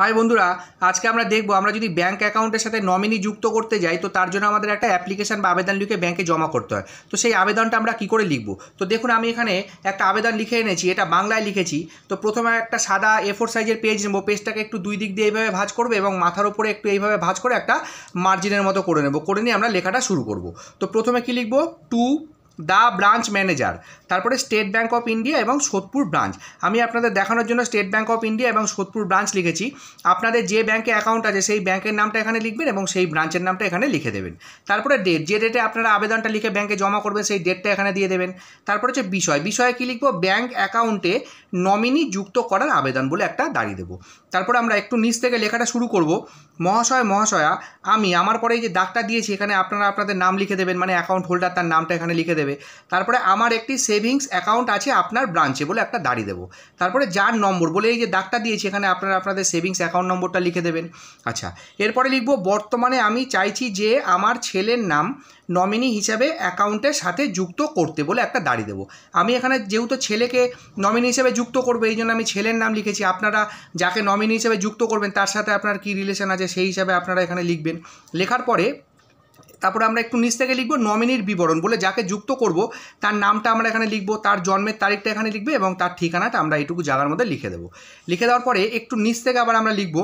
high বন্ধুরা আজকে আমরা দেখব আমরা যদি ব্যাঙ্ক অ্যাকাউন্টের সাথে নমিনি যুক্ত করতে যাই তো তার জন্য আমাদের একটা অ্যাপ্লিকেশান বা আবেদন লিখে ব্যাঙ্কে জমা করতে হয় তো সেই আবেদনটা আমরা কী করে লিখব তো দেখুন আমি এখানে একটা আবেদন লিখে এনেছি এটা বাংলায় লিখেছি তো প্রথমে একটা সাদা এ ফোর সাইজের পেজ নেবো পেজটাকে একটু দুই দিক দিয়ে এইভাবে ভাজ করবো এবং মাথার উপরে একটু এইভাবে ভাজ করে একটা মার্জিনের মতো করে নেব করে নিয়ে আমরা লেখাটা শুরু করব তো প্রথমে কী লিখব টু দা ব্রাঞ্চ ম্যানেজার তারপরে স্টেট ব্যাঙ্ক অফ ইন্ডিয়া এবং সোদপুর ব্রাঞ্চ আমি আপনাদের দেখানোর জন্য স্টেট ব্যাঙ্ক অফ ইন্ডিয়া এবং সোদপুর ব্রাঞ্চ লিখেছি আপনাদের যে ব্যাঙ্কে অ্যাকাউন্ট আছে সেই ব্যাঙ্কের নামটা এখানে লিখবেন এবং সেই ব্রাঞ্চের নামটা এখানে লিখে দেবেন তারপরে ডেট যে ডেটে আপনারা আবেদনটা লিখে ব্যাঙ্কে জমা করবেন সেই ডেটটা এখানে দিয়ে দেবেন তারপরে হচ্ছে বিষয় বিষয়ে কী লিখবো ব্যাঙ্ক অ্যাকাউন্টে নমিনি যুক্ত করার আবেদন বলে একটা দাঁড়িয়ে দেবো তারপরে আমরা একটু নিচ থেকে লেখাটা শুরু করব মহাশয় মহাশয়া আমি আমার পরে যে দাগটা দিয়েছি এখানে আপনারা আপনাদের নাম লিখে দেবেন মানে অ্যাকাউন্ট হোল্ডার তার নামটা এখানে লিখে দেবেন দেবে তারপরে আমার একটি সেভিংস অ্যাকাউন্ট আছে আপনার ব্রাঞ্চে বলে একটা দাঁড়িয়ে দেবো তারপরে যার নম্বর বলে এই যে দাগটা দিয়েছি এখানে আপনারা আপনাদের সেভিংস অ্যাকাউন্ট নম্বরটা লিখে দেবেন আচ্ছা এরপরে লিখবো বর্তমানে আমি চাইছি যে আমার ছেলের নাম নমিনি হিসাবে অ্যাকাউন্টের সাথে যুক্ত করতে বলে একটা দাঁড়িয়ে দেবো আমি এখানে যেহেতু ছেলেকে নমিনি হিসেবে যুক্ত করবো এই জন্য আমি ছেলের নাম লিখেছি আপনারা যাকে নমিনি হিসেবে যুক্ত করবেন তার সাথে আপনার কি রিলেশন আছে সেই হিসাবে আপনারা এখানে লিখবেন লেখার পরে তারপরে আমরা একটু নিচ থেকে লিখবো নমিনির বিবরণ বলে যাকে যুক্ত করব তার নামটা আমরা এখানে লিখবো তার জন্মের তারিখটা এখানে লিখবে এবং তার ঠিকানাটা আমরা এইটুকু জায়গার মধ্যে লিখে দেবো লিখে দেওয়ার পরে একটু নিচ থেকে আবার আমরা লিখবো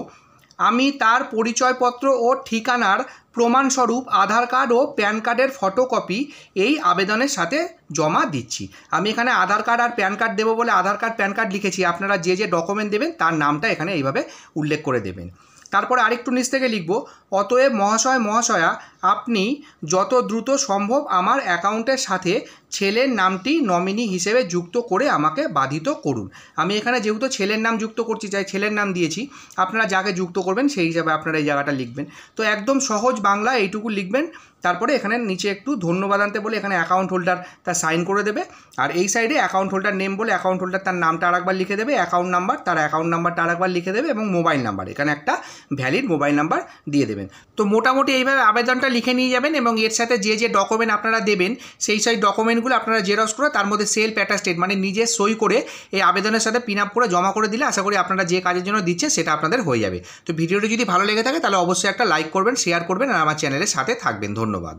আমি তার পরিচয়পত্র ও ঠিকানার প্রমাণস্বরূপ আধার কার্ড ও প্যান কার্ডের ফটোকপি এই আবেদনের সাথে জমা দিচ্ছি আমি এখানে আধার কার্ড আর প্যান কার্ড দেবো বলে আধার কার্ড প্যান কার্ড লিখেছি আপনারা যে যে ডকুমেন্ট দেবেন তার নামটা এখানে এইভাবে উল্লেখ করে দেবেন তারপরে আরেকটু নিচ থেকে লিখব অতএব মহাশয় মহাশয়া আপনি যত দ্রুত সম্ভব আমার অ্যাকাউন্টের সাথে ছেলের নামটি নমিনি হিসেবে যুক্ত করে আমাকে বাধিত করুন আমি এখানে যেহেতু ছেলের নাম যুক্ত করছি চাই ছেলের নাম দিয়েছি আপনারা যাকে যুক্ত করবেন সেই হিসাবে আপনারা এই জায়গাটা লিখবেন তো একদম সহজ বাংলা এইটুকু লিখবেন তারপরে এখানে নিচে একটু ধন্যবাদ আনতে বলে এখানে অ্যাকাউন্ট হোল্ডার তার সাইন করে দেবে আর এই সাইডে অ্যাকাউন্ট হোল্ডার নেম বলে অ্যাকাউন্ট হোল্ডার তার নামটা আরেকবার লিখে দেবে অ্যাকাউন্ট নাম্বার তার অ্যাকাউন্ট নাম্বারটা আরেকবার লিখে দেবে এবং মোবাইল নাম্বার এখানে একটা ভ্যালিড মোবাইল নাম্বার দিয়ে দেবেন তো মোটামুটি এইভাবে আবেদনটা লিখে নিয়ে যাবেন এবং এর সাথে যে যে ডকুমেন্ট আপনারা দেবেন সেই সেই ডকুমেন্ট ডকুমেন্টগুলো আপনারা জেরক্স করে তার মধ্যে সেলফ স্টেট মানে নিজে সই করে এই আবেদনের সাথে পিন আপ করে জমা করে দিলে আশা করি আপনারা যে কাজের জন্য দিচ্ছে সেটা আপনাদের হয়ে যাবে তো ভিডিওটি যদি ভালো লেগে থাকে তাহলে অবশ্যই একটা লাইক করবেন শেয়ার করবেন আর আমার চ্যানেলের সাথে থাকবেন ধন্যবাদ